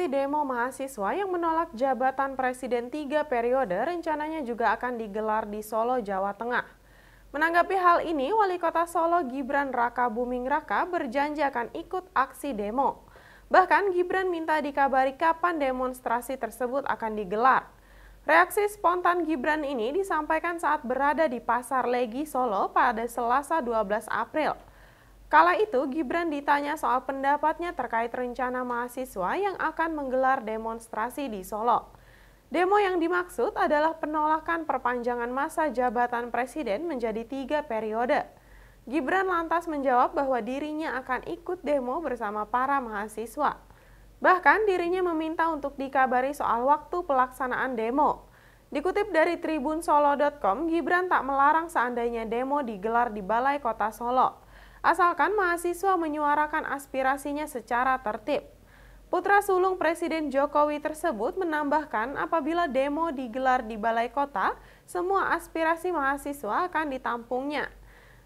Aksi demo mahasiswa yang menolak jabatan presiden tiga periode rencananya juga akan digelar di Solo, Jawa Tengah. Menanggapi hal ini, Wali Kota Solo Gibran Raka Buming Raka berjanji akan ikut aksi demo. Bahkan Gibran minta dikabari kapan demonstrasi tersebut akan digelar. Reaksi spontan Gibran ini disampaikan saat berada di Pasar Legi Solo pada Selasa 12 April. Kala itu, Gibran ditanya soal pendapatnya terkait rencana mahasiswa yang akan menggelar demonstrasi di Solo. Demo yang dimaksud adalah penolakan perpanjangan masa jabatan presiden menjadi tiga periode. Gibran lantas menjawab bahwa dirinya akan ikut demo bersama para mahasiswa. Bahkan dirinya meminta untuk dikabari soal waktu pelaksanaan demo. Dikutip dari tribunsolo.com, Gibran tak melarang seandainya demo digelar di Balai Kota Solo asalkan mahasiswa menyuarakan aspirasinya secara tertib. Putra sulung Presiden Jokowi tersebut menambahkan apabila demo digelar di Balai Kota, semua aspirasi mahasiswa akan ditampungnya.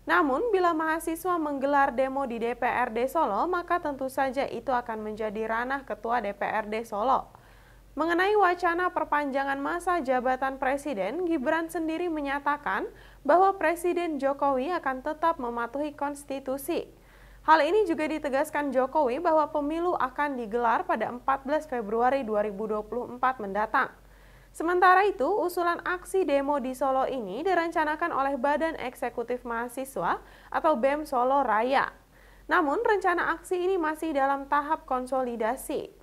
Namun, bila mahasiswa menggelar demo di DPRD Solo, maka tentu saja itu akan menjadi ranah Ketua DPRD Solo. Mengenai wacana perpanjangan masa jabatan presiden, Gibran sendiri menyatakan bahwa Presiden Jokowi akan tetap mematuhi konstitusi. Hal ini juga ditegaskan Jokowi bahwa pemilu akan digelar pada 14 Februari 2024 mendatang. Sementara itu, usulan aksi demo di Solo ini direncanakan oleh Badan Eksekutif Mahasiswa atau BEM Solo Raya. Namun, rencana aksi ini masih dalam tahap konsolidasi.